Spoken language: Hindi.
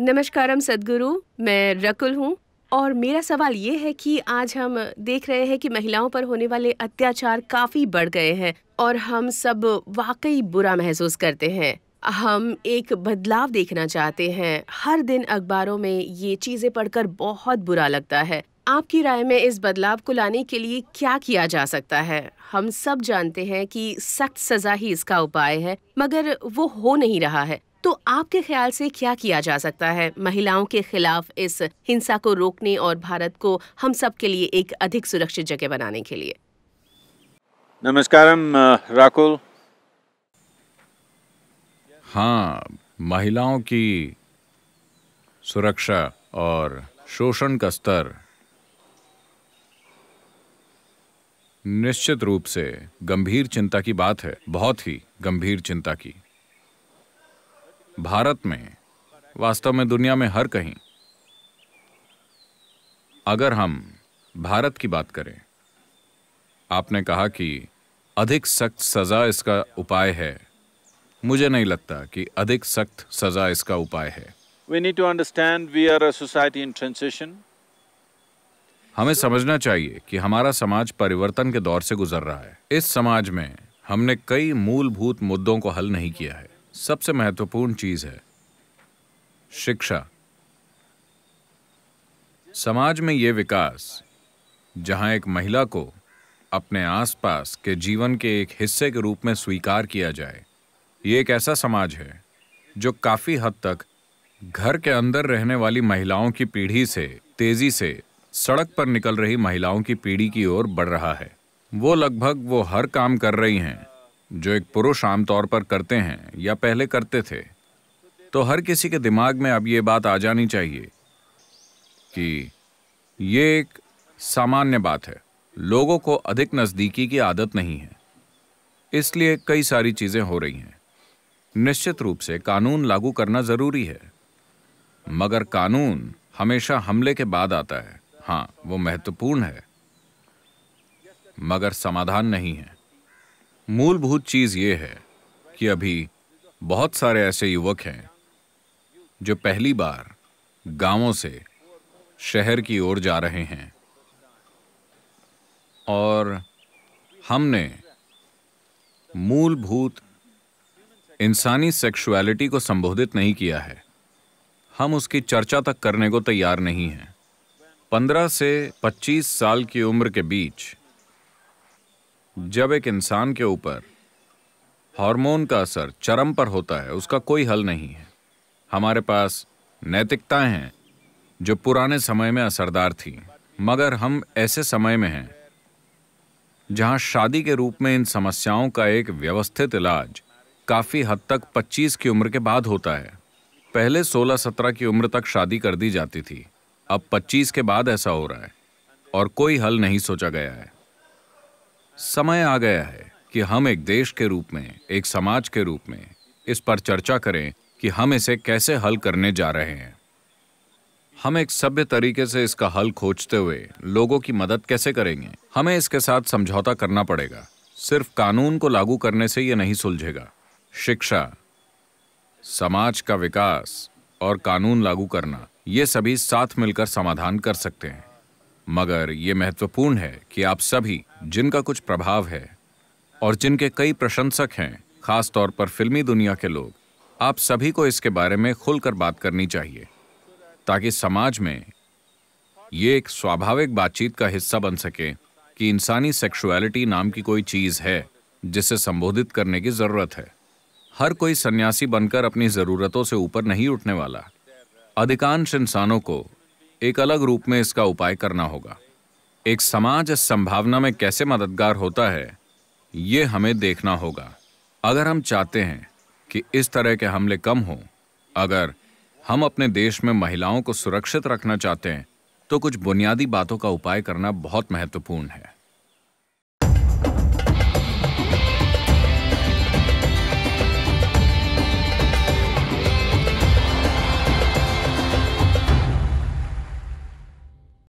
नमस्कारम सदगुरु मैं रकुल हूँ और मेरा सवाल ये है कि आज हम देख रहे हैं कि महिलाओं पर होने वाले अत्याचार काफ़ी बढ़ गए हैं और हम सब वाकई बुरा महसूस करते हैं हम एक बदलाव देखना चाहते हैं हर दिन अखबारों में ये चीज़ें पढ़कर बहुत बुरा लगता है आपकी राय में इस बदलाव को लाने के लिए क्या किया जा सकता है हम सब जानते हैं कि सख्त सजा ही इसका उपाय है मगर वो हो नहीं रहा है तो आपके ख्याल से क्या किया जा सकता है महिलाओं के खिलाफ इस हिंसा को रोकने और भारत को हम सब के लिए एक अधिक सुरक्षित जगह बनाने के लिए नमस्कार राकुल हाँ महिलाओं की सुरक्षा और शोषण का स्तर निश्चित रूप से गंभीर चिंता की बात है बहुत ही गंभीर चिंता की भारत में वास्तव में दुनिया में हर कहीं अगर हम भारत की बात करें आपने कहा कि अधिक सख्त सज़ा इसका उपाय है मुझे नहीं लगता कि अधिक सख्त सज़ा इसका उपाय है we need to understand we are a society in transition. हमें समझना चाहिए कि हमारा समाज परिवर्तन के दौर से गुजर रहा है इस समाज में हमने कई मूलभूत मुद्दों को हल नहीं किया है सबसे महत्वपूर्ण चीज है शिक्षा समाज में ये विकास जहां एक महिला को अपने आसपास के जीवन के एक हिस्से के रूप में स्वीकार किया जाए ये एक ऐसा समाज है जो काफी हद तक घर के अंदर रहने वाली महिलाओं की पीढ़ी से तेजी से सड़क पर निकल रही महिलाओं की पीढ़ी की ओर बढ़ रहा है वो लगभग वो हर काम कर रही हैं जो एक पुरुष आमतौर पर करते हैं या पहले करते थे तो हर किसी के दिमाग में अब ये बात आ जानी चाहिए कि ये एक सामान्य बात है लोगों को अधिक नज़दीकी की आदत नहीं है इसलिए कई सारी चीज़ें हो रही हैं निश्चित रूप से कानून लागू करना ज़रूरी है मगर कानून हमेशा हमले के बाद आता है हाँ वो महत्वपूर्ण है मगर समाधान नहीं है मूलभूत चीज ये है कि अभी बहुत सारे ऐसे युवक हैं जो पहली बार गांवों से शहर की ओर जा रहे हैं और हमने मूलभूत इंसानी सेक्सुअलिटी को संबोधित नहीं किया है हम उसकी चर्चा तक करने को तैयार नहीं हैं 15 से 25 साल की उम्र के बीच जब एक इंसान के ऊपर हार्मोन का असर चरम पर होता है उसका कोई हल नहीं है हमारे पास नैतिकताएं हैं जो पुराने समय में असरदार थी मगर हम ऐसे समय में हैं जहां शादी के रूप में इन समस्याओं का एक व्यवस्थित इलाज काफी हद तक 25 की उम्र के बाद होता है पहले 16-17 की उम्र तक शादी कर दी जाती थी अब 25 के बाद ऐसा हो रहा है और कोई हल नहीं सोचा गया है समय आ गया है कि हम एक देश के रूप में एक समाज के रूप में इस पर चर्चा करें कि हम इसे कैसे हल करने जा रहे हैं हम एक सभ्य तरीके से इसका हल खोजते हुए लोगों की मदद कैसे करेंगे हमें इसके साथ समझौता करना पड़ेगा सिर्फ कानून को लागू करने से यह नहीं सुलझेगा शिक्षा समाज का विकास और कानून लागू करना ये सभी साथ मिलकर समाधान कर सकते हैं मगर ये महत्वपूर्ण है कि आप सभी जिनका कुछ प्रभाव है और जिनके कई प्रशंसक हैं खास तौर पर फिल्मी दुनिया के लोग आप सभी को इसके बारे में खुलकर बात करनी चाहिए ताकि समाज में ये एक स्वाभाविक बातचीत का हिस्सा बन सके कि इंसानी सेक्सुअलिटी नाम की कोई चीज़ है जिसे संबोधित करने की ज़रूरत है हर कोई सन्यासी बनकर अपनी ज़रूरतों से ऊपर नहीं उठने वाला अधिकांश इंसानों को एक अलग रूप में इसका उपाय करना होगा एक समाज इस संभावना में कैसे मददगार होता है ये हमें देखना होगा अगर हम चाहते हैं कि इस तरह के हमले कम हों अगर हम अपने देश में महिलाओं को सुरक्षित रखना चाहते हैं तो कुछ बुनियादी बातों का उपाय करना बहुत महत्वपूर्ण है